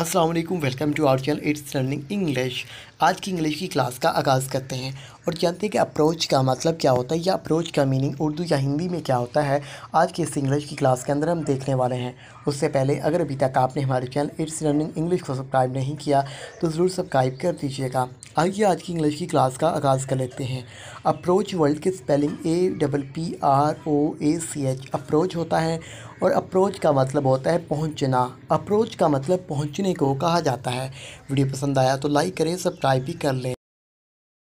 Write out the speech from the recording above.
अस्सलाम वालेकुम welcome to our channel it's learning English आज की इंग्लिश की क्लास का आगाज़ करते हैं और जानते हैं कि अप्रोच का मतलब क्या होता है या अप्रोच का मीनिंग उर्दू या हिंदी में क्या होता है आज की इस इंग्लिश की क्लास के अंदर हम देखने वाले हैं उससे पहले अगर अभी तक आपने हमारे चैनल इट्स लर्निंग इंग्लिश को सब्सक्राइब नहीं किया तो ज़रूर सब्सक्राइब कर दीजिएगा आइए आज की इंग्लिश की क्लास का आगाज़ कर लेते हैं अप्रोच वर्ल्ड की spelling A double P R O A C H approach होता है और अप्रोच का मतलब होता है पहुंचना अप्रोच का मतलब पहुंचने को कहा जाता है वीडियो पसंद आया तो लाइक करें सब्सक्राइब भी कर लें